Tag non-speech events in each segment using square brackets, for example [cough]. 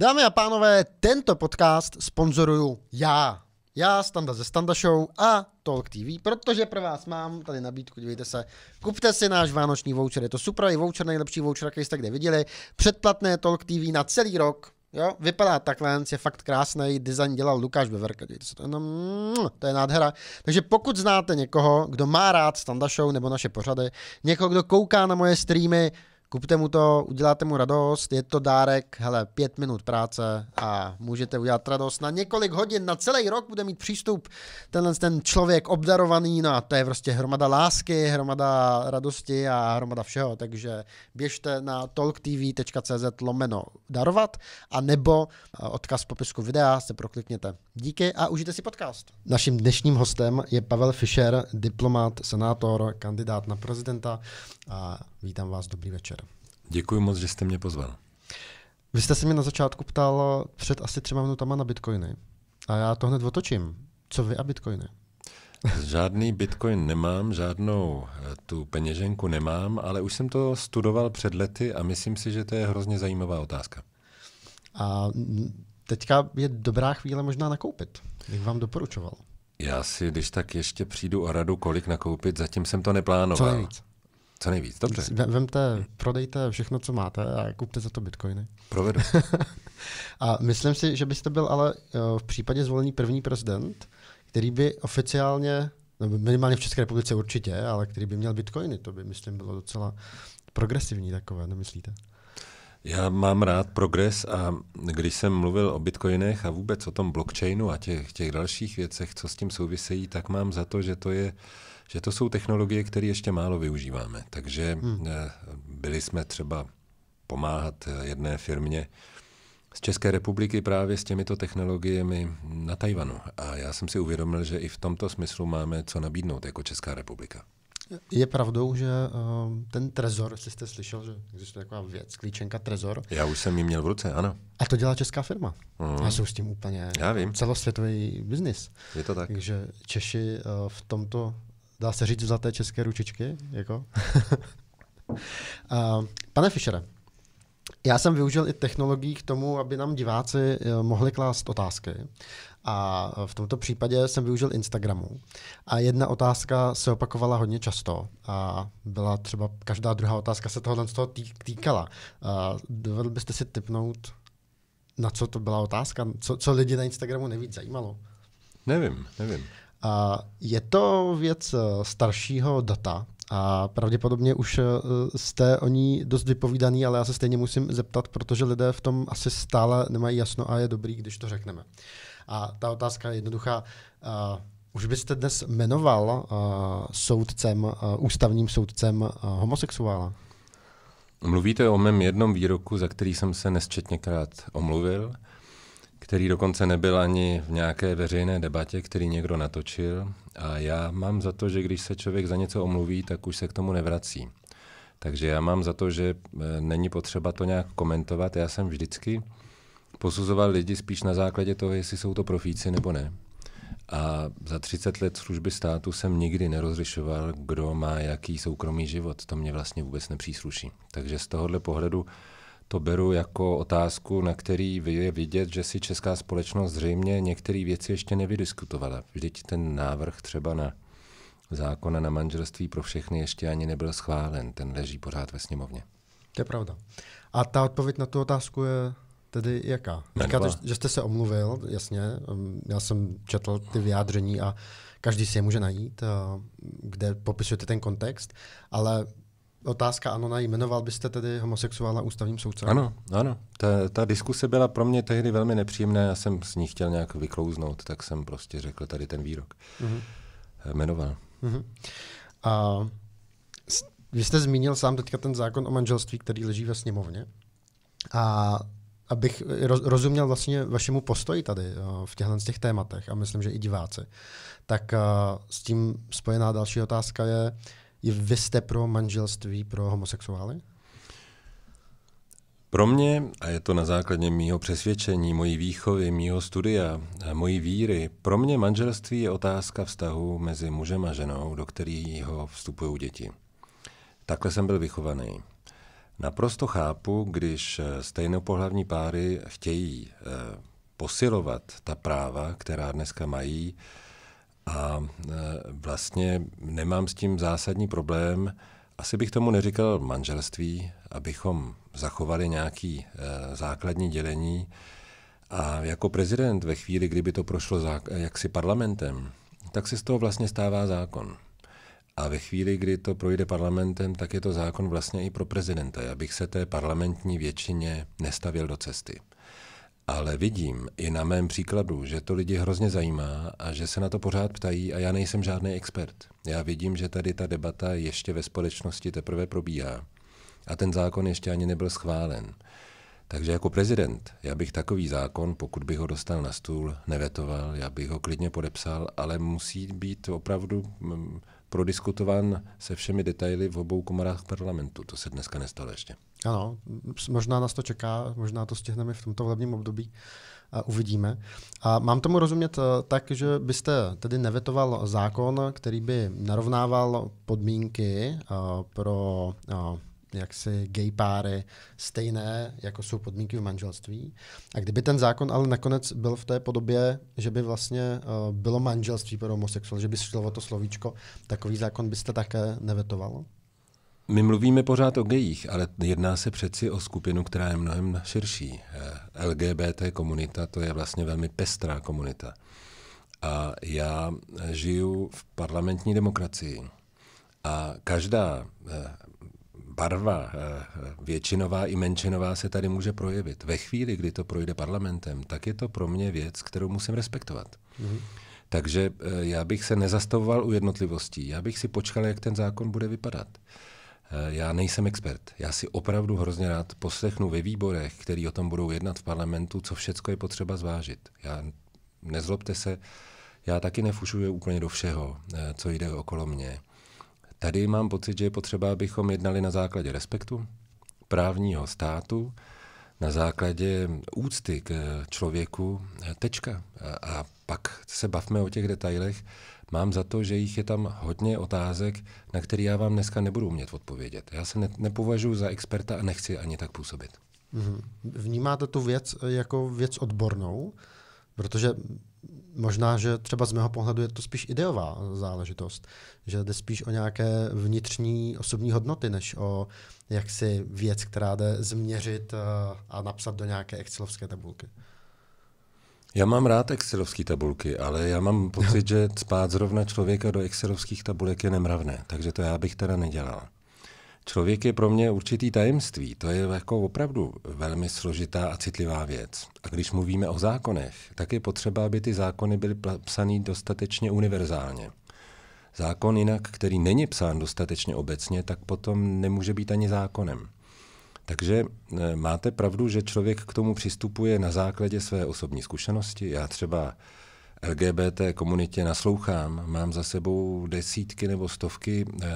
Dámy a pánové, tento podcast sponzoruju já. Já, Standa ze Standa Show a Talk TV, protože pro vás mám tady nabídku, dívejte se, kupte si náš vánoční voucher, je to super, je voucher, nejlepší voucher, jaký jste kde viděli, předplatné Talk TV na celý rok, Jo, vypadá takhle, je fakt krásný, design dělal Lukáš Beverka, dívejte se, to je, no, mm, to je nádhera. Takže pokud znáte někoho, kdo má rád Standa Show nebo naše pořady, někoho, kdo kouká na moje streamy, Kupte mu to, uděláte mu radost, je to dárek, hele, pět minut práce a můžete udělat radost na několik hodin, na celý rok bude mít přístup tenhle ten člověk obdarovaný, no a to je prostě hromada lásky, hromada radosti a hromada všeho, takže běžte na talktv.cz lomeno darovat a nebo eh, odkaz v popisku videa se proklikněte. Díky a užijte si podcast. Naším dnešním hostem je Pavel Fischer, diplomat, senátor, kandidát na prezidenta a vítám vás, dobrý večer. Děkuji moc, že jste mě pozval. Vy jste se mě na začátku ptal před asi třema minutama na bitcoiny a já to hned otočím. Co vy a bitcoiny? [laughs] Žádný bitcoin nemám, žádnou eh, tu peněženku nemám, ale už jsem to studoval před lety a myslím si, že to je hrozně zajímavá otázka. A teďka je dobrá chvíle možná nakoupit. Bych vám doporučoval. Já si, když tak ještě přijdu o radu, kolik nakoupit, zatím jsem to neplánoval. Co nejvíc. Co nejvíc, dobře. Vemte, prodejte všechno, co máte a kupte za to bitcoiny. Provedu. [laughs] a myslím si, že byste byl ale eh, v případě zvolený první prezident, který by oficiálně, nebo minimálně v České republice určitě, ale který by měl bitcoiny, to by, myslím, bylo docela progresivní takové, nemyslíte? Já mám rád progres a když jsem mluvil o bitcoinech a vůbec o tom blockchainu a těch, těch dalších věcech, co s tím souvisejí, tak mám za to, že to je že to jsou technologie, které ještě málo využíváme. Takže hmm. Eh, byli jsme třeba pomáhat eh, jedné firmě z České republiky právě s těmito technologiemi na Tajvanu. A já jsem si uvědomil, že i v tomto smyslu máme co nabídnout jako Česká republika. Vlastně je pravdou, že um, ten trezor, jestli jste slyšel, že existuje taková věc, klíčenka trezor. Já už jsem ji měl v ruce, ano. A to dělá česká firma. Uhum. A jsou s tím úplně Já vím. celosvětový biznis. Je to tak. Takže Češi uh, v tomto, dá se říct, za té české ručičky. Jako? uh, [laughs] pane Fischere, já jsem využil i technologií k tomu, aby nám diváci eh, mohli klást otázky. A eh, v tomto případě jsem využil Instagramu. A jedna otázka se opakovala hodně často. A byla třeba každá druhá otázka se tohle z toho týkala. A dovedl byste si typnout, na co to byla otázka? Co, co lidi na Instagramu nejvíc zajímalo? Nevím, nevím. A je to věc eh, staršího data, a pravděpodobně už eh, jste o ní dost vypovídaný, ale já se stejně musím zeptat, protože lidé v tom asi stále nemají jasno a je dobrý, když to řekneme. A ta otázka je jednoduchá. Už byste dnes jmenoval eh, soudcem, eh, ústavním soudcem homosexuála? No, mluvíte o mém jednom výroku, za který jsem se nesčetněkrát omluvil který dokonce nebyl ani v nějaké veřejné debatě, který někdo natočil. A já mám za to, že když se člověk za něco omluví, tak už se k tomu nevrací. Takže já mám za to, že e, není potřeba to nějak komentovat. Já jsem vždycky posuzoval lidi spíš na základě toho, jestli jsou to profíci nebo ne. A za 30 let služby státu jsem nikdy nerozlišoval, kdo má jaký soukromý život. To mě vlastně vůbec nepřísluší. Takže z tohohle pohledu to beru jako otázku, na který je vidět, že si česká společnost zřejmě některé věci ještě nevydiskutovala. Vždyť ten návrh třeba na zákona na manželství pro všechny ještě ani nebyl schválen, ten leží pořád ve sněmovně. To je pravda. A ta odpověď na tu otázku je tedy jaká? Říkáte, že jste se omluvil, jasně, um, já jsem četl ty vyjádření a každý si je může najít, uh, kde popisujete ten kontext, ale otázka, ano, na jmenoval byste tedy homosexuála ústavním soudcem? Ano, ano. Ta, ta diskuse byla pro mě tehdy velmi nepříjemná, já jsem s ní chtěl nějak vyklouznout, tak jsem prostě řekl tady ten výrok. Uh-huh. Jmenoval. Uh-huh. A vy jste zmínil sám teďka ten zákon o manželství, který leží ve sněmovně. A abych rozuměl vlastně vašemu postoji tady eh, v těchto z těch tématech a myslím, že i diváci, tak eh, s tím spojená další otázka je, je vy jste pro manželství pro homosexuály? Pro mě, a je to na základě mýho přesvědčení, mojí výchovy, mýho studia, mojí víry, pro mě manželství je otázka vztahu mezi mužem a ženou, do kterého vstupují děti. Takhle jsem byl vychovaný. Naprosto chápu, když eh, stejnopohlavní páry chtějí eh, posilovat ta práva, která dneska mají, a e, vlastně nemám s tím zásadní problém. Asi bych tomu neříkal manželství, abychom zachovali nějaký e, základní dělení. A jako prezident ve chvíli, kdyby to prošlo jaksi parlamentem, tak se z toho vlastně stává zákon. A ve chvíli, kdy to projde parlamentem, tak je to zákon vlastně i pro prezidenta. Já bych se té parlamentní většině nestavil do cesty. Ale vidím i na mém příkladu, že to lidi hrozně zajímá a že se na to pořád ptají a já nejsem žádný expert. Já vidím, že tady ta debata ještě ve společnosti teprve probíhá a ten zákon ještě ani nebyl schválen. Takže jako prezident, já bych takový zákon, pokud bych ho dostal na stůl, nevetoval, já bych ho klidně podepsal, ale musí být opravdu mm, prodiskutován se všemi detaily v obou komorách parlamentu. To se dneska nestalo ještě. Ano, možná nás to čeká, možná to stihneme v tomto volebním období a uvidíme. A mám tomu rozumět eh, tak, že byste tedy nevetoval zákon, který by narovnával podmínky eh, pro eh, jaksi gay páry stejné, jako jsou podmínky v manželství. A kdyby ten zákon ale nakonec byl v té podobě, že by vlastně bylo manželství pro homosexuál, že by šlo o to slovíčko, takový zákon byste také nevetoval? My mluvíme pořád o gejích, ale jedná se přeci o skupinu, která je mnohem širší. Eh, LGBT komunita to je vlastně velmi pestrá komunita. A já žiju v parlamentní demokracii. A každá eh, barva, eh, většinová i menšinová, se tady může projevit. Ve chvíli, kdy to projde parlamentem, tak je to pro mě věc, kterou musím respektovat. Mm-hmm. Takže já bych se nezastavoval u jednotlivostí. Já bych si počkal, jak ten zákon bude vypadat. Eh, já nejsem expert. Já si opravdu hrozně rád poslechnu ve výborech, který o tom budou jednat v parlamentu, co všecko je potřeba zvážit. Já, nezlobte se, já taky nefušuju úplně do všeho, eh, co jde okolo mě. Tady mám pocit, že je potřeba, abychom jednali na základě respektu, právního státu, na základě úcty k eh, člověku, tečka. A pak se bavme o těch detailech, mám za to, že jich je tam hodně otázek, na které já vám dneska nebudu umět odpovědět. Já se nepovažuji za experta a nechci ani tak působit. Mhm. Vnímáte tu věc eh, jako věc odbornou? Protože možná, že třeba z mého pohledu je to spíš ideová záležitost, že jde spíš o nějaké vnitřní osobní hodnoty, než o jaksi věc, která jde změřit eh, a napsat do nějaké excelovské tabulky. Já mám rád excelovské tabulky, ale já mám pocit, že spát zrovna člověka do excelovských tabulek je nemravné, takže to já bych teda nedělal. Člověk je pro mě určitý tajemství, to je jako opravdu velmi složitá a citlivá věc. A když mluvíme o zákonech, tak je potřeba, aby ty zákony byly psané dostatečně univerzálně. Zákon jinak, který není psán dostatečně obecně, tak potom nemůže být ani zákonem. Takže eh, máte pravdu, že člověk k tomu přistupuje na základě své osobní zkušenosti. Já třeba LGBT komunitě naslouchám, mám za sebou desítky nebo stovky eh,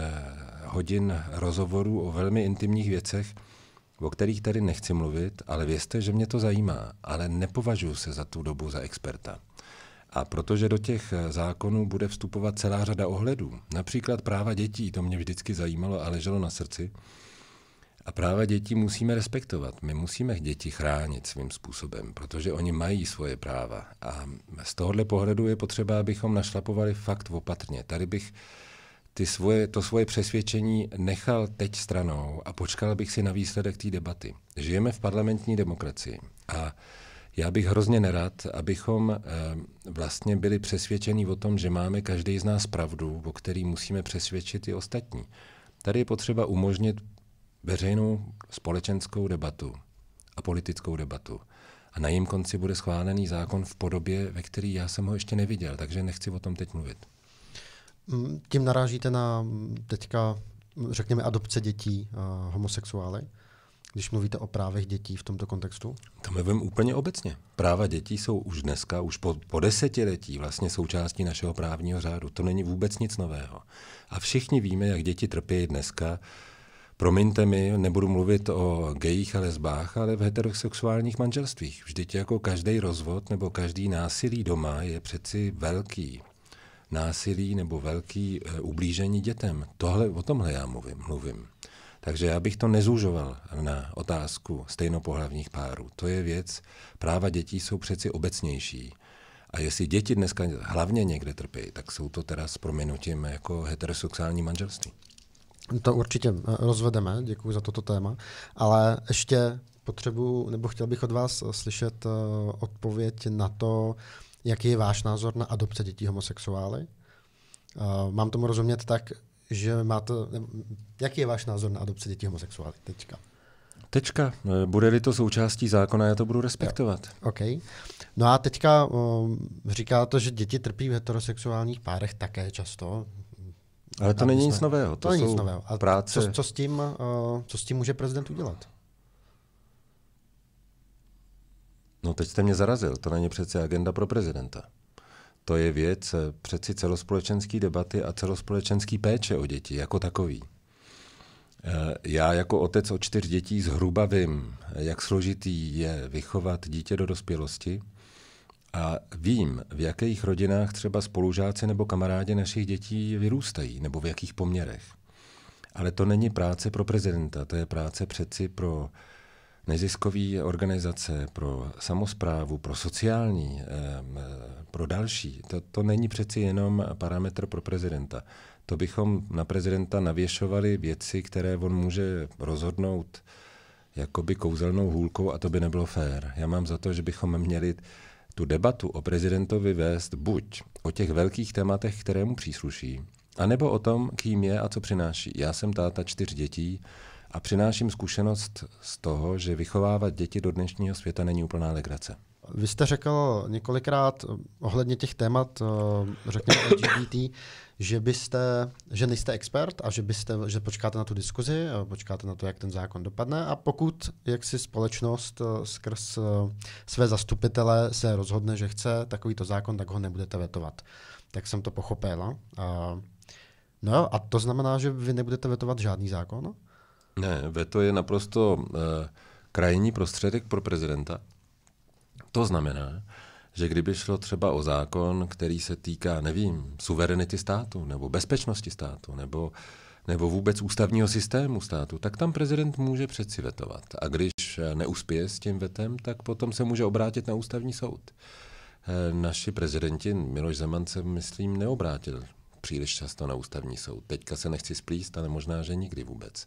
hodin rozhovorů o velmi intimních věcech, o kterých tady nechci mluvit, ale vězte, že mě to zajímá, ale nepovažuji se za tu dobu za experta. A protože do těch eh, zákonů bude vstupovat celá řada ohledů, například práva dětí, to mě vždycky zajímalo a leželo na srdci, a práva dětí musíme respektovat. My musíme děti chránit svým způsobem, protože oni mají svoje práva. A z tohohle pohledu je potřeba, abychom našlapovali fakt opatrně. Tady bych ty svoje, to svoje přesvědčení nechal teď stranou a počkal bych si na výsledek té debaty. Žijeme v parlamentní demokracii a já bych hrozně nerad, abychom eh, vlastně byli přesvědčeni o tom, že máme každý z nás pravdu, o který musíme přesvědčit i ostatní. Tady je potřeba umožnit veřejnou společenskou debatu a politickou debatu. A na jejím konci bude schválený zákon v podobě, ve který já jsem ho ještě neviděl, takže nechci o tom teď mluvit. Mm, tím narážíte na mm, teďka, mm, řekněme, adopce dětí homosexuály, když mluvíte o právech dětí v tomto kontextu? To mluvím úplně obecně. Práva dětí jsou už dneska, už po, po desetiletí vlastně součástí našeho právního řádu. To není vůbec nic nového. A všichni víme, jak děti trpějí dneska promiňte mi, nebudu mluvit o gejích a lesbách, ale v heterosexuálních manželstvích. Vždyť jako každý rozvod nebo každý násilí doma je přeci velký násilí nebo velký e, ublížení dětem. Tohle, o tomhle já mluvím. mluvím. Takže já bych to nezúžoval na otázku stejnopohlavních párů. To je věc, práva dětí jsou přeci obecnější. A jestli děti dneska hlavně někde trpí, tak jsou to teda s prominutím jako heterosexuální manželství. To určitě eh, rozvedeme, děkuji za toto téma, ale ještě potřebuji, nebo chtěl bych od vás eh, slyšet eh, odpověď na to, jaký je váš názor na adopce dětí homosexuály. Mám tomu rozumět tak, že máte, jaký je váš názor na adopci dětí homosexuály? Tečka. Tečka. Bude-li to součástí zákona, já to budu respektovat. Jo. OK. No a teďka um, říkáte, že děti trpí v heterosexuálních párech také často. Ale to není nic nového. To, to není nic nového. A práce... co, co, s tím, uh, co s tím může prezident udělat? No teď jste mě zarazil. To není přece agenda pro prezidenta. To je věc eh, přeci celospolečenské debaty a celospolečenské péče o děti jako takový. Eh, já jako otec o čtyř dětí zhruba vím, jak složitý je vychovat dítě do dospělosti a vím, v jakých rodinách třeba spolužáci nebo kamarádi našich dětí vyrůstají, nebo v jakých poměrech. Ale to není práce pro prezidenta, to je práce přeci pro neziskové organizace, pro samozprávu, pro sociální, eh, pro další. To, to není přeci jenom parametr pro prezidenta. To bychom na prezidenta navěšovali věci, které on může rozhodnout jakoby kouzelnou hůlkou a to by nebylo fér. Já mám za to, že bychom měli tu debatu o prezidentovi vést buď o těch velkých tématech, které mu přísluší, anebo o tom, kým je a co přináší. Já jsem táta čtyř dětí a přináším zkušenost z toho, že vychovávat děti do dnešního světa není úplná legrace. Vy jste řekl několikrát eh, ohledně těch témat, eh, řekněme [coughs] LGBT, že byste, že nejste expert a že byste, že počkáte na tu diskuzi, počkáte na to, jak ten zákon dopadne a pokud jak si společnost eh, skrz své zastupitele se rozhodne, že chce takovýto zákon, tak ho nebudete vetovat. Tak jsem to pochopila. A, no a to znamená, že vy nebudete vetovat žádný zákon? Ne, veto je naprosto uh, krajní prostředek pro prezidenta to znamená, že kdyby šlo třeba o zákon, který se týká, nevím, suverenity státu, nebo bezpečnosti státu, nebo, nebo vůbec ústavního systému státu, tak tam prezident může přeci vetovat. A když neuspěje s tím vetem, tak potom se může obrátit na ústavní soud. Eh, naši prezidenti, Miloš Zeman se, myslím, neobrátil příliš často na ústavní soud. Teďka se nechci splíst, ale možná, že nikdy vůbec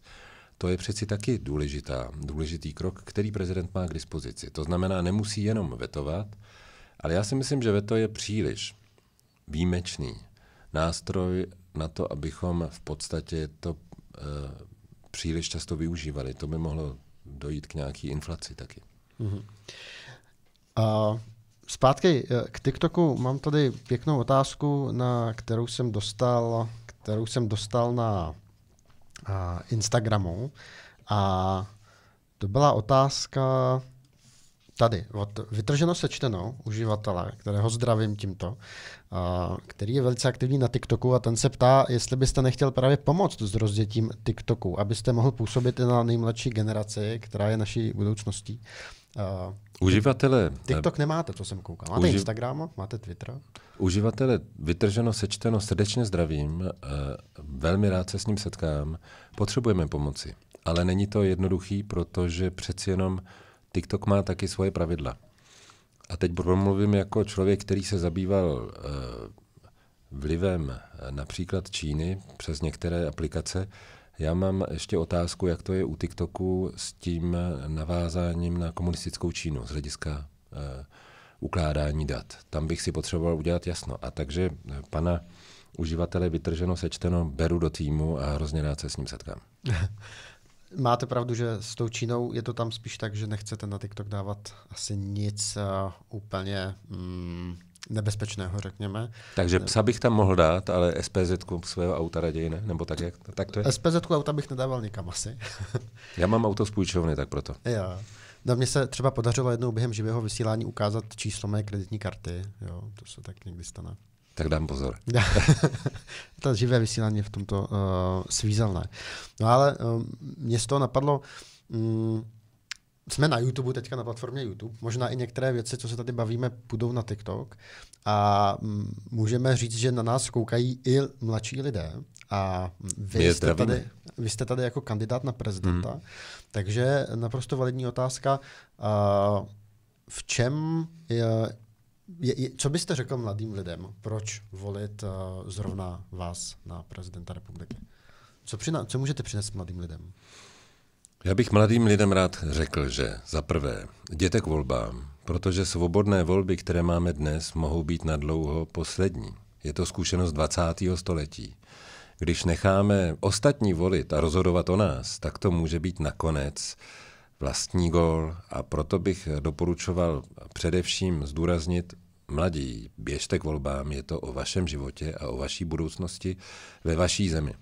to je přeci taky důležitá, důležitý krok, který prezident má k dispozici. To znamená, nemusí jenom vetovat, ale já si myslím, že veto je příliš výjimečný nástroj na to, abychom v podstatě to e, příliš často využívali. To by mohlo dojít k nějaký inflaci taky. Mm-hmm. A zpátky eh, k TikToku mám tady pěknou otázku, na kterou jsem dostal, kterou jsem dostal na Instagramu. A to byla otázka tady, od vytrženo sečteno uživatele, kterého zdravím tímto, a, který je velice aktivní na TikToku a ten se ptá, jestli byste nechtěl právě pomoct s rozdětím TikToku, abyste mohl působit i na nejmladší generaci, která je naší budoucností. Uh, Uživatele. TikTok nemáte, co jsem koukal. Máte uži... Instagram, máte Twitter. Uživatele vytrženo, sečteno, srdečně zdravím. Uh, velmi rád se s ním setkám. Potřebujeme pomoci, ale není to jednoduchý, protože přeci jenom TikTok má taky svoje pravidla. A teď promluvím jako člověk, který se zabýval uh, vlivem například Číny přes některé aplikace, já mám ještě otázku, jak to je u TikToku s tím navázáním na komunistickou Čínu z hlediska uh, ukládání dat. Tam bych si potřeboval udělat jasno. A takže eh, pana uživatele vytrženo, sečteno, beru do týmu a hrozně rád se s ním setkám. [laughs] Máte pravdu, že s tou Čínou je to tam spíš tak, že nechcete na TikTok dávat asi nic uh, úplně mm, nebezpečného, řekněme. Takže psa bych tam mohl dát, ale SPZ svého auta raději ne? Nebo tak, jak, tak to je? SPZ auta bych nedával nikam asi. [laughs] Já mám auto z půjčovny, tak proto. Jo. No, mně se třeba podařilo jednou během živého vysílání ukázat číslo mé kreditní karty. Jo, to se tak někdy stane. Tak dám pozor. [laughs] to živé vysílání je v tomto uh, svízelné. No ale uh, mě z toho napadlo, um, jsme na YouTube teďka na platformě YouTube, možná i některé věci, co se tady bavíme, půjdou na TikTok a mm, můžeme říct, že na nás koukají i mladší lidé a mm, vy, jste tady, vy jste tady jako kandidát na prezidenta, hmm. takže naprosto validní otázka, v čem je, je, je, co byste řekl mladým lidem, proč volit eh, zrovna vás na prezidenta republiky? Co, přina, co můžete přinést mladým lidem? Já bych mladým lidem rád řekl, že za prvé, jděte k volbám, protože svobodné volby, které máme dnes, mohou být na dlouho poslední. Je to zkušenost 20. století. Když necháme ostatní volit a rozhodovat o nás, tak to může být nakonec vlastní gol. a proto bych doporučoval především zdůraznit mladí, běžte k volbám, je to o vašem životě a o vaší budoucnosti ve vaší zemi.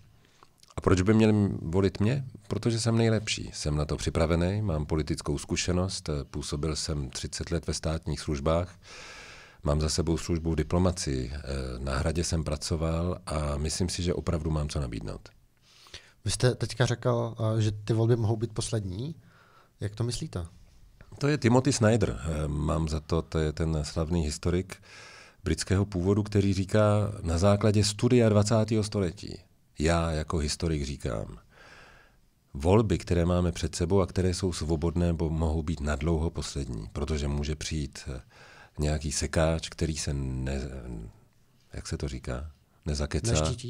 A proč by měli volit mě? Protože jsem nejlepší. Jsem na to připravený, mám politickou zkušenost, působil jsem 30 let ve státních službách, mám za sebou službu v diplomacii, eh, na hradě jsem pracoval a myslím si, že opravdu mám co nabídnout. Vy jste teďka řekl, eh, že ty volby mohou být poslední. Jak to myslíte? To je Timothy Snyder. Eh, mám za to, to je ten slavný historik britského původu, který říká na základě studia 20. století já jako historik říkám, volby, které máme před sebou a které jsou svobodné, bo mohou být nadlouho poslední, protože může přijít eh, nějaký sekáč, který se ne, jak se to říká, nezakecá. nezakecá,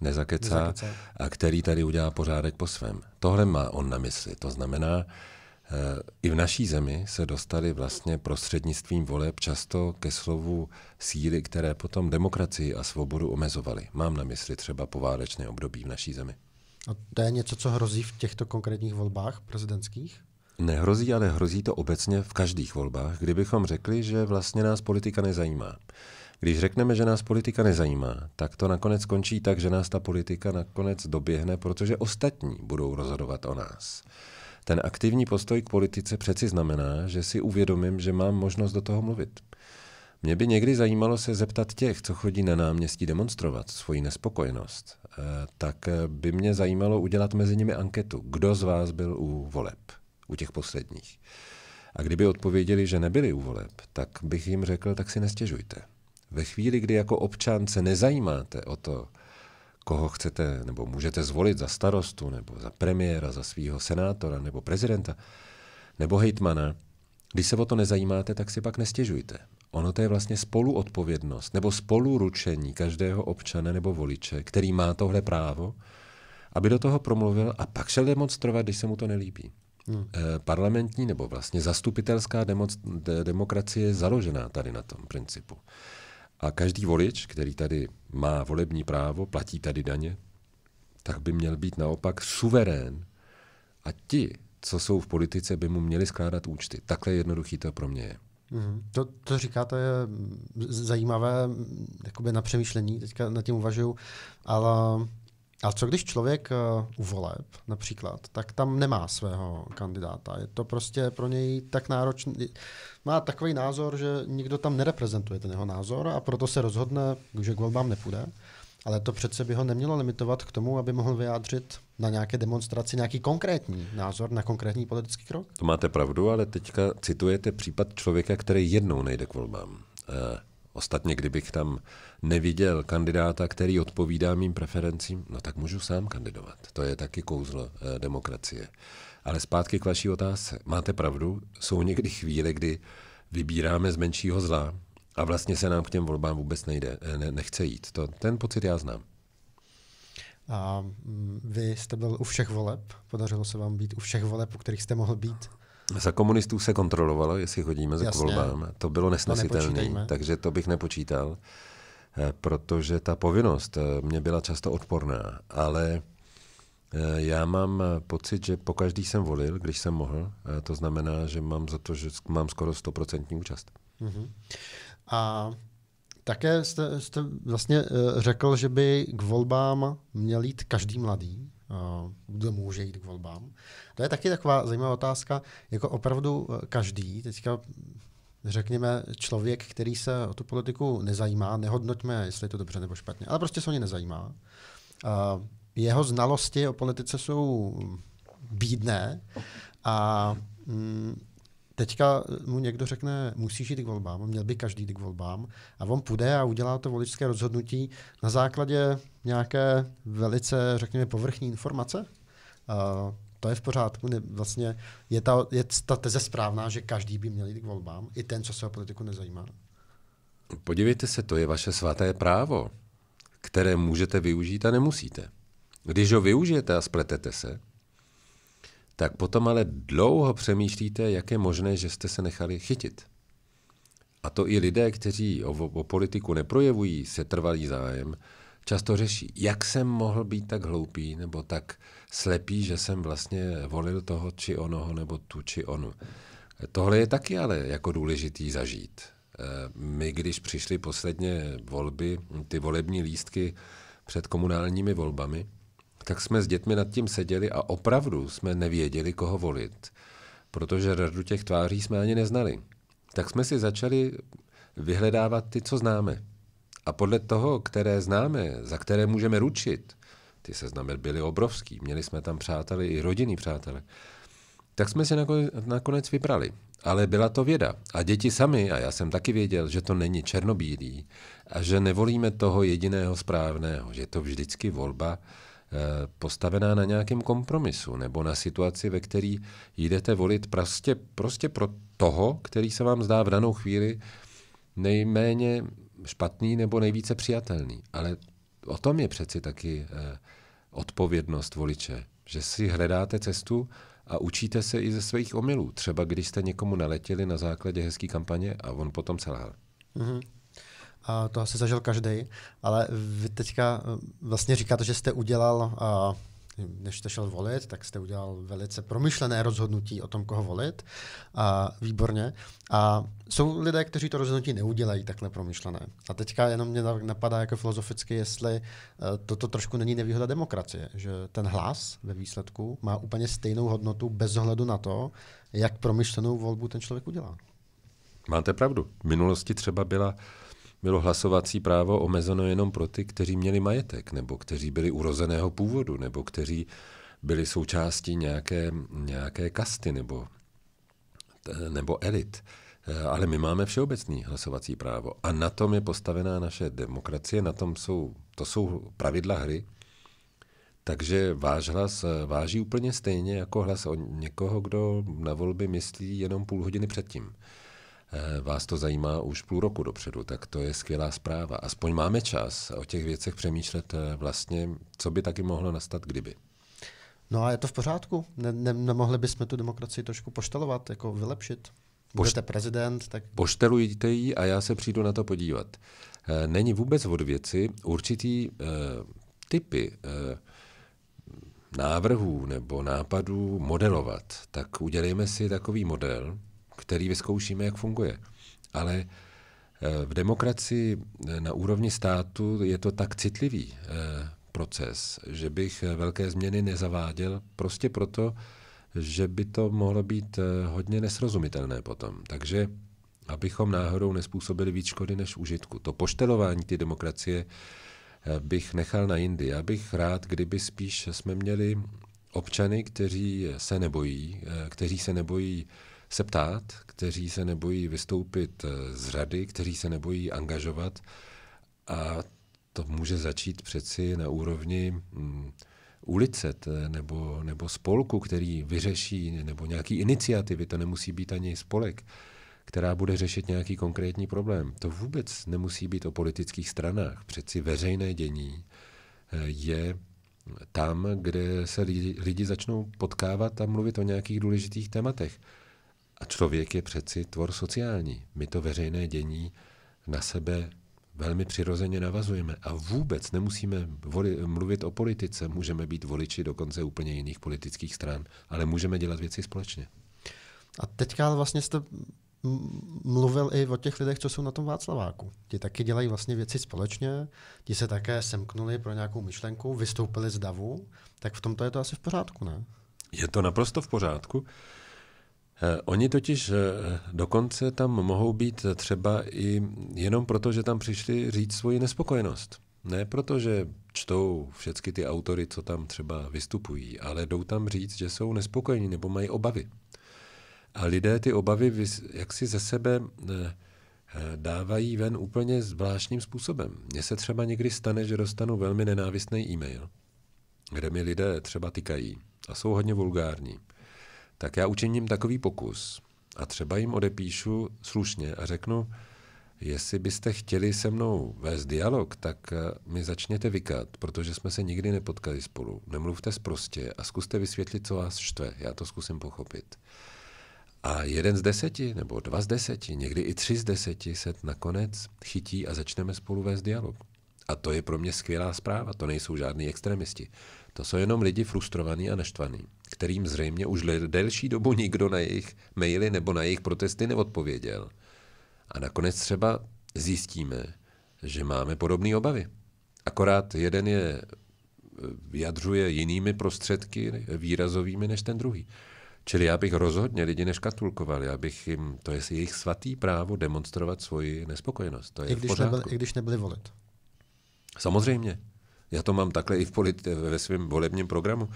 nezakecá a který tady udělá pořádek po svém. Tohle má on na mysli. To znamená, i v naší zemi se dostali vlastně prostřednictvím voleb často ke slovu síly, které potom demokracii a svobodu omezovaly. Mám na mysli třeba poválečné období v naší zemi. A to je něco, co hrozí v těchto konkrétních volbách prezidentských? Nehrozí, ale hrozí to obecně v každých volbách, kdybychom řekli, že vlastně nás politika nezajímá. Když řekneme, že nás politika nezajímá, tak to nakonec skončí tak, že nás ta politika nakonec doběhne, protože ostatní budou rozhodovat o nás. Ten aktivní postoj k politice přeci znamená, že si uvědomím, že mám možnost do toho mluvit. Mě by někdy zajímalo se zeptat těch, co chodí na náměstí demonstrovat svoji nespokojenost. Eh, tak eh, by mě zajímalo udělat mezi nimi anketu, kdo z vás byl u voleb, u těch posledních. A kdyby odpověděli, že nebyli u voleb, tak bych jim řekl, tak si nestěžujte. Ve chvíli, kdy jako občan se nezajímáte o to, koho chcete nebo můžete zvolit za starostu, nebo za premiéra, za svého senátora, nebo prezidenta, nebo hejtmana, když se o to nezajímáte, tak si pak nestěžujte. Ono to je vlastně spoluodpovědnost nebo spoluručení každého občana nebo voliče, který má tohle právo, aby do toho promluvil a pak šel demonstrovat, když se mu to nelíbí. Hmm. E, parlamentní nebo vlastně zastupitelská demo- de- demokracie je založená tady na tom principu. A každý volič, který tady má volební právo, platí tady daně, tak by měl být naopak suverén. A ti, co jsou v politice, by mu měli skládat účty. Takhle jednoduchý to pro mě je. Mhm. to, to říkáte, je zajímavé jakoby na přemýšlení, teďka nad tím uvažuju, ale a co když člověk eh, u voleb například, tak tam nemá svého kandidáta. Je to prostě pro něj tak náročný. Má takový názor, že nikdo tam nereprezentuje ten jeho názor a proto se rozhodne, že k volbám nepůjde. Ale to přece by ho nemělo limitovat k tomu, aby mohl vyjádřit na nějaké demonstraci nějaký konkrétní názor na konkrétní politický krok. To máte pravdu, ale teďka citujete případ člověka, který jednou nejde k volbám. Eh, Ostatně, kdybych tam neviděl kandidáta, který odpovídá mým preferencím, no tak můžu sám kandidovat. To je taky kouzlo eh, demokracie. Ale zpátky k vaší otázce. Máte pravdu, jsou někdy chvíle, kdy vybíráme z menšího zla a vlastně se nám k těm volbám vůbec nejde, eh, ne, nechce jít. To, ten pocit já znám. A mm, vy jste byl u všech voleb, podařilo se vám být u všech voleb, u kterých jste mohl být. Za komunistů se kontrolovalo, jestli chodíme za volbám. To bylo nesnesitelné, takže to bych nepočítal, eh, protože ta povinnost eh, mě byla často odporná, ale eh, já mám pocit, že po každý jsem volil, když jsem mohl. To znamená, že mám za to, že mám skoro 100% účast. Mm-hmm. A také jste, jste vlastně řekl, že by k volbám měl jít každý mladý. Eh, kdo může jít k volbám. To je taky taková zajímavá otázka, jako opravdu eh, každý, teďka řekněme, člověk, který se o tu politiku nezajímá, nehodnoťme, jestli je to dobře nebo špatně, ale prostě se o ně nezajímá. Eh, jeho znalosti o politice jsou hm, bídné a hm, teďka eh, mu někdo řekne, musíš jít k volbám, měl by každý jít k volbám a on půjde a udělá to voličské rozhodnutí na základě nějaké velice, řekněme, povrchní informace. Uh, to je v pořádku. Ne, vlastně je ta, je ta teze správná, že každý by měl jít k volbám, i ten, co se o politiku nezajímá. Podívejte se, to je vaše svaté právo, které můžete využít a nemusíte. Když ho využijete a spletete se, tak potom ale dlouho přemýšlíte, jak je možné, že jste se nechali chytit. A to i lidé, kteří o, o politiku neprojevují setrvalý zájem, často řeší, jak jsem mohl být tak hloupý nebo tak slepý, že jsem vlastně volil toho či onoho nebo tu či onu. Tohle je taky ale jako důležitý zažít. E, my, když přišly posledně volby, ty volební lístky před komunálními volbami, tak jsme s dětmi nad tím seděli a opravdu jsme nevěděli, koho volit, protože radu těch tváří jsme ani neznali. Tak jsme si začali vyhledávat ty, co známe. A podle toho, které známe, za které můžeme ručit, ty seznamy byly obrovský, měli jsme tam přáteli i rodinný přátelé. tak jsme si nakonec vybrali. Ale byla to věda. A děti sami, a já jsem taky věděl, že to není černobílý a že nevolíme toho jediného správného, že je to vždycky volba Eh, postavená na nějakém kompromisu nebo na situaci, ve které jdete volit prostě, prostě pro toho, který se vám zdá v danou chvíli nejméně špatný nebo nejvíce přijatelný. Ale o tom je přeci taky eh, odpovědnost voliče, že si hledáte cestu a učíte se i ze svých omylů. Třeba když jste někomu naletěli na základě hezké kampaně a on potom selhal. Mm-hmm a to asi zažil každý, ale vy teďka eh, vlastně říkáte, že jste udělal, a, než jste šel volit, tak jste udělal velice promyšlené rozhodnutí o tom, koho volit. A, výborně. A jsou lidé, kteří to rozhodnutí neudělají takhle promyšlené. A teďka jenom mě napadá jako filozoficky, jestli eh, toto trošku není nevýhoda demokracie, že ten hlas ve výsledku má úplně stejnou hodnotu bez ohledu na to, jak promyšlenou volbu ten člověk udělá. Máte pravdu. V minulosti třeba byla uh, bylo hlasovací právo omezeno jenom pro ty, kteří měli majetek, nebo kteří byli urozeného původu, nebo kteří byli součástí nějaké, nějaké kasty nebo, nebo elit. Eh, ale my máme všeobecný hlasovací právo a na tom je postavená naše demokracie, na tom jsou, to jsou pravidla hry. Takže váš hlas eh, váží úplně stejně jako hlas o někoho, kdo na volby myslí jenom půl hodiny předtím. Eh, vás to zajímá už půl roku dopředu, tak to je skvělá zpráva. Aspoň máme čas o těch věcech přemýšlet eh, vlastně, co by taky mohlo nastat, kdyby. No a je to v pořádku. Ne, ne, nemohli bychom tu demokracii trošku poštelovat, jako vylepšit. Budete Pošt- prezident, tak... Poštelujte ji a já se přijdu na to podívat. Eh, není vůbec od věci určitý eh, typy eh, návrhů nebo nápadů modelovat. Tak udělejme si takový model, který vyzkoušíme, jak funguje. Ale eh, v demokracii eh, na úrovni státu je to tak citlivý eh, proces, že bych velké změny nezaváděl prostě proto, že by to mohlo být hodně nesrozumitelné potom. Takže abychom náhodou nespůsobili víc škody než užitku. To poštelování ty demokracie bych nechal na jindy. Já bych rád, kdyby spíš jsme měli občany, kteří se nebojí, kteří se nebojí se ptát, kteří se nebojí vystoupit eh, z řady, kteří se nebojí angažovat a to může začít přeci na úrovni mm, ulice nebo, nebo spolku, který vyřeší, nebo nějaký iniciativy, to nemusí být ani spolek, která bude řešit nějaký konkrétní problém. To vůbec nemusí být o politických stranách. Přeci veřejné dění eh, je tam, kde se lidi, lidi začnou potkávat a mluvit o nějakých důležitých tématech. A člověk je přeci tvor sociální. My to veřejné dění na sebe velmi přirozeně navazujeme a vůbec nemusíme voli, mluvit o politice. Můžeme být voliči dokonce úplně jiných politických stran, ale můžeme dělat věci společně. A teďka vlastně jste mluvil i o těch lidech, co jsou na tom Václaváku. Ti taky dělají vlastně věci společně, ti se také semknuli pro nějakou myšlenku, vystoupili z davu, tak v tomto je to asi v pořádku, ne? Je to naprosto v pořádku. Eh, oni totiž eh, dokonce tam mohou být eh, třeba i jenom proto, že tam přišli říct svoji nespokojenost. Ne proto, že čtou všechny ty autory, co tam třeba vystupují, ale jdou tam říct, že jsou nespokojení nebo mají obavy. A lidé ty obavy jak si ze sebe dávají ven úplně zvláštním způsobem. Mně se třeba někdy stane, že dostanu velmi nenávistný e-mail, kde mi lidé třeba tykají a jsou hodně vulgární tak já učiním takový pokus a třeba jim odepíšu slušně a řeknu, jestli byste chtěli se mnou vést dialog, tak eh, mi začněte vykat, protože jsme se nikdy nepotkali spolu. Nemluvte zprostě a zkuste vysvětlit, co vás štve. Já to zkusím pochopit. A jeden z deseti, nebo dva z deseti, někdy i tři z deseti se nakonec chytí a začneme spolu vést dialog. A to je pro mě skvělá zpráva. To nejsou žádní extremisti. To jsou jenom lidi frustrovaní a neštvaní kterým zřejmě už delší dobu nikdo na jejich maily nebo na jejich protesty neodpověděl. A nakonec třeba zjistíme, že máme podobné obavy. Akorát jeden je eh, vyjadřuje jinými prostředky výrazovými než ten druhý. Čili já bych rozhodně lidi neškatulkoval, já bych jim, to je jejich svatý právo demonstrovat svoji nespokojenost. To je I, když nebyli, I když nebyli volit. Samozřejmě. Já to mám takhle i v politi- ve svém volebním programu.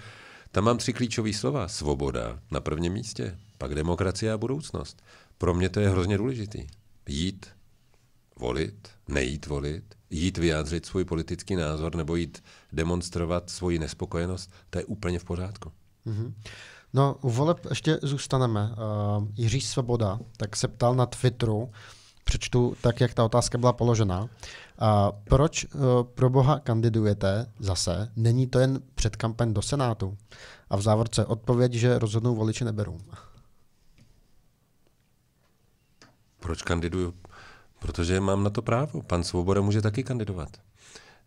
Tam mám tři klíčové slova. Svoboda na prvním místě, pak demokracie a budoucnost. Pro mě to je hrozně důležitý. Jít, volit, nejít volit, jít vyjádřit svůj politický názor nebo jít demonstrovat svoji nespokojenost, to je úplně v pořádku. Mm-hmm. No, u voleb ještě zůstaneme. Uh, Jiří Svoboda tak se ptal na Twitteru, přečtu tak, jak ta otázka byla položena, A proč uh, pro boha kandidujete zase? Není to jen před kampaň do Senátu? A v závorce odpověď, že rozhodnou voliči neberou. Proč kandiduju? Protože mám na to právo. Pan Svoboda může taky kandidovat.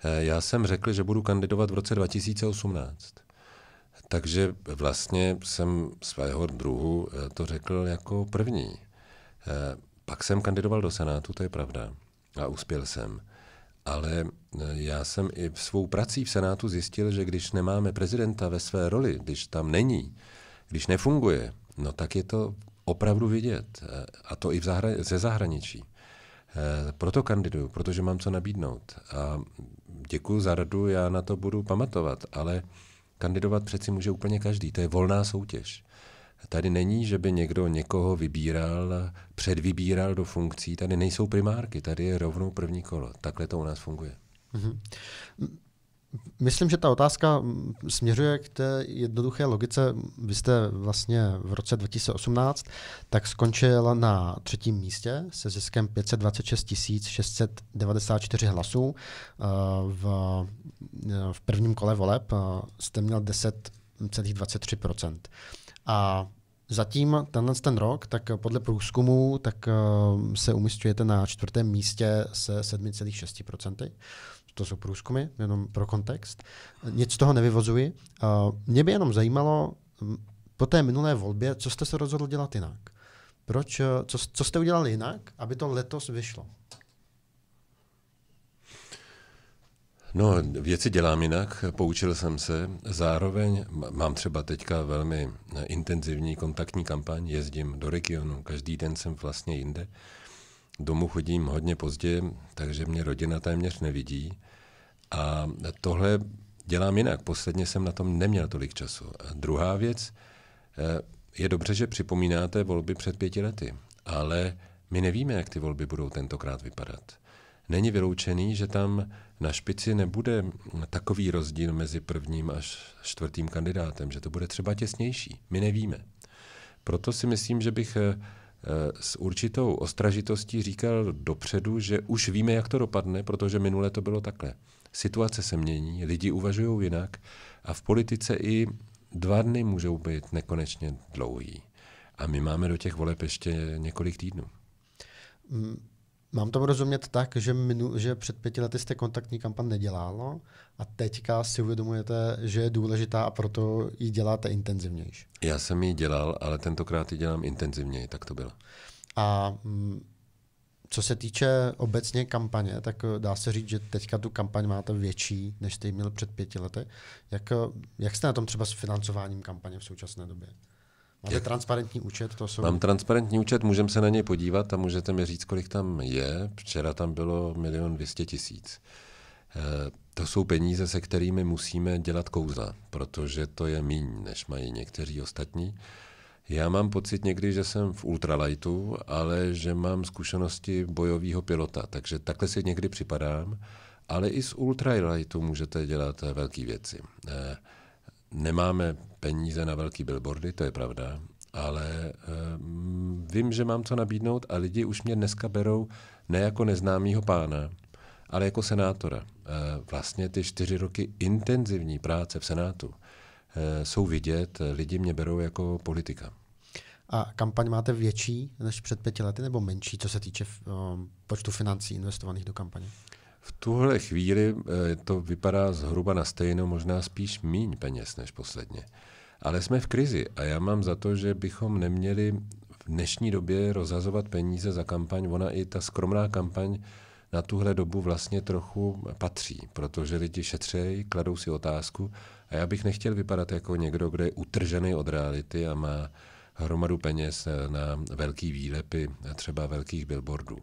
E, já jsem řekl, že budu kandidovat v roce 2018. Takže vlastně jsem svého druhu e, to řekl jako první. Pak jsem kandidoval do Senátu, to je pravda. A uspěl jsem. Ale e, já jsem i svou prací v Senátu zjistil, že když nemáme prezidenta ve své roli, když tam není, když nefunguje, no tak je to opravdu vidět. E, a to i v zahra- ze zahraničí. E, proto kandiduju, protože mám co nabídnout. A děkuji za radu, já na to budu pamatovat, ale kandidovat přeci může úplně každý. To je volná soutěž. Tady není, že by někdo někoho vybíral, předvybíral do funkcí. Tady nejsou primárky, tady je rovnou první kolo. Takhle to u nás funguje. Mm-hmm. Myslím, že ta otázka směřuje k té jednoduché logice. Vy jste vlastně v roce 2018 tak skončil na třetím místě se ziskem 526 694 hlasů. Eh, v, eh, v prvním kole voleb eh, jste měl 10,23 a zatím tenhle ten rok, tak podle průzkumu, tak eh, se umistujete na čtvrtém místě se 7,6%. To jsou průzkumy, jenom pro kontext. Nic z toho nevyvozuji. Eh, mě by jenom zajímalo, hm, po té minulé volbě, co jste se rozhodl dělat jinak? Proč, eh, co, co jste udělali jinak, aby to letos vyšlo? No, věci dělám jinak, poučil jsem se. Zároveň mám třeba teďka velmi eh, intenzivní kontaktní kampaň, jezdím do regionu, každý den jsem vlastně jinde. Domů chodím hodně pozdě, takže mě rodina téměř nevidí. A tohle dělám jinak. Posledně jsem na tom neměl tolik času. A druhá věc, eh, je dobře, že připomínáte volby před pěti lety, ale my nevíme, jak ty volby budou tentokrát vypadat. Není vyloučený, že tam na špici nebude takový rozdíl mezi prvním až čtvrtým kandidátem, že to bude třeba těsnější. My nevíme. Proto si myslím, že bych eh, s určitou ostražitostí říkal dopředu, že už víme, jak to dopadne, protože minule to bylo takhle. Situace se mění, lidi uvažují jinak a v politice i dva dny můžou být nekonečně dlouhý. A my máme do těch voleb ještě několik týdnů. Mm, Mám to rozumět tak, že, minu, že před pěti lety jste kontaktní kampan nedělalo a teďka si uvědomujete, že je důležitá a proto ji děláte intenzivnější. Já jsem ji dělal, ale tentokrát ji dělám intenzivněji, tak to bylo. A mm, co se týče obecně kampaně, tak eh, dá se říct, že teďka tu kampaň máte větší, než jste ji měl před pěti lety. Jak, eh, jak jste na tom třeba s financováním kampaně v současné době? Máte Jak? transparentní účet? To jsou... Mám transparentní účet, můžeme se na něj podívat a můžete mi říct, kolik tam je. Včera tam bylo milion dvěstě tisíc. Eh, to jsou peníze, se kterými musíme dělat kouzla, protože to je míň, než mají někteří ostatní. Já mám pocit někdy, že jsem v ultralightu, ale že mám zkušenosti bojového pilota, takže takhle si někdy připadám, ale i z ultralightu můžete dělat eh, velké věci. Eh, nemáme peníze na velký billboardy, to je pravda, ale eh, vím, že mám co nabídnout a lidi už mě dneska berou ne jako neznámýho pána, ale jako senátora. Uh, vlastně ty čtyři roky intenzivní práce v Senátu uh, jsou vidět, lidi mě berou jako politika. A kampaň máte větší než před pěti lety nebo menší, co se týče um, počtu financí investovaných do kampaně? V tuhle chvíli eh, to vypadá zhruba na stejno, možná spíš míň peněz než posledně. Ale jsme v krizi a já mám za to, že bychom neměli v dnešní době rozhazovat peníze za kampaň. Ona i ta skromná kampaň na tuhle dobu vlastně trochu patří, protože lidi šetřejí, kladou si otázku a já bych nechtěl vypadat jako někdo, kdo je utržený od reality a má hromadu peněz eh, na velký výlepy eh, třeba velkých billboardů.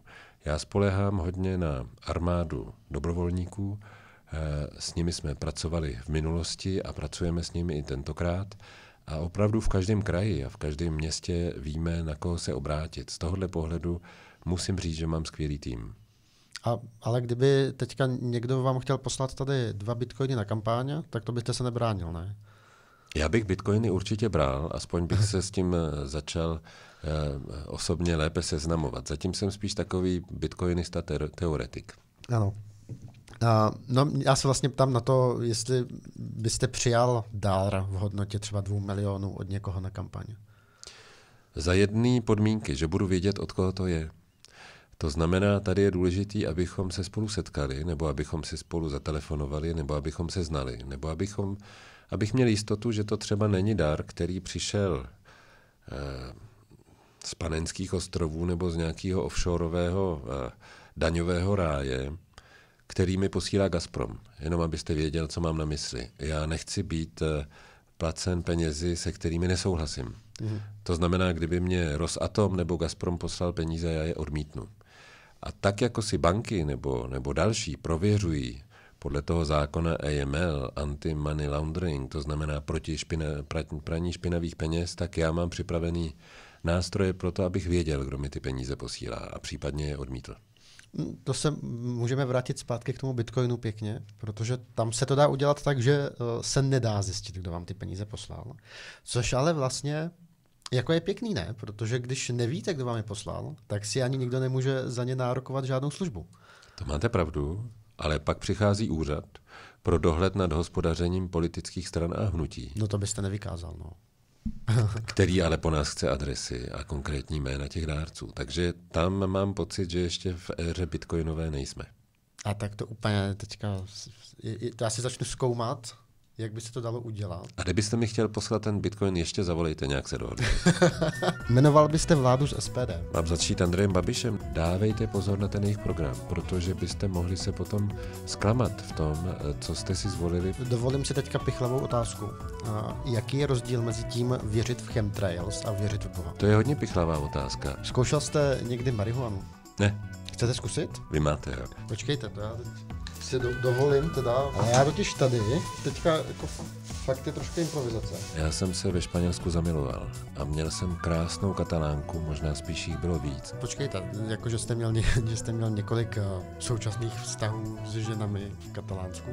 Já spolehám hodně na armádu dobrovolníků, eh, s nimi jsme pracovali v minulosti a pracujeme s nimi i tentokrát. A opravdu v každém kraji a v každém městě víme, na koho se obrátit. Z tohohle pohledu musím říct, že mám skvělý tým. A, ale kdyby teďka někdo vám chtěl poslat tady dva bitcoiny na kampáně, tak to byste se nebránil, ne? Já bych bitcoiny určitě bral, aspoň bych se s tím eh, začal eh, osobně lépe seznamovat. Zatím jsem spíš takový bitcoinista ter- teoretik. Ano. Uh, no, já se vlastně ptám na to, jestli byste přijal dár v hodnotě třeba dvou milionů od někoho na kampaně. Za jedné podmínky, že budu vědět, od koho to je. To znamená, tady je důležité, abychom se spolu setkali, nebo abychom si spolu zatelefonovali, nebo abychom se znali, nebo abychom abych měl jistotu, že to třeba není dar, který přišel eh, z panenských ostrovů nebo z nějakého offshoreového eh, daňového ráje, který mi posílá Gazprom. Jenom abyste věděl, co mám na mysli. Já nechci být eh, placen penězi, se kterými nesouhlasím. Mm. To znamená, kdyby mě Rosatom nebo Gazprom poslal peníze, já je odmítnu. A tak jako si banky nebo, nebo další prověřují podle toho zákona AML, anti-money laundering, to znamená proti špina, praní špinavých peněz, tak já mám připravený nástroje pro to, abych věděl, kdo mi ty peníze posílá a případně je odmítl. Mm, to se můžeme vrátit zpátky k tomu Bitcoinu pěkně, protože tam se to dá udělat tak, že eh, se nedá zjistit, kdo vám ty peníze poslal. Což ale vlastně jako je pěkný, ne? Protože když nevíte, kdo vám je poslal, tak si ani nikdo nemůže za ně nárokovat žádnou službu. To máte pravdu. Ale pak přichází úřad pro dohled nad hospodařením politických stran a hnutí. No to byste nevykázal, no. [laughs] který ale po nás chce adresy a konkrétní jména těch dárců. Takže tam mám pocit, že ještě v éře bitcoinové nejsme. A tak to úplně teďka, já si začnu zkoumat, jak by se to dalo udělat. A kdybyste mi chtěl poslat ten bitcoin, ještě zavolejte, nějak se dohodneme. [laughs] Jmenoval byste vládu z SPD? Mám začít Andrejem Babišem. Dávejte pozor na ten jejich program, protože byste mohli se potom zklamat v tom, eh, co jste si zvolili. Dovolím si teďka pichlavou otázku. A jaký je rozdíl mezi tím věřit v chemtrails a věřit v Boha? To je hodně pichlavá otázka. Zkoušel jste někdy marihuanu? Ne. Chcete zkusit? Vy máte, jo. Počkejte, to já teď si do, dovolím teda, ale já totiž tady, teďka jako fakt je trošku improvizace. Já jsem se ve Španělsku zamiloval a měl jsem krásnou katalánku, možná spíš jich bylo víc. Počkejte, jakože jste měl, [laughs] že jste měl několik eh, současných vztahů s ženami v Katalánsku?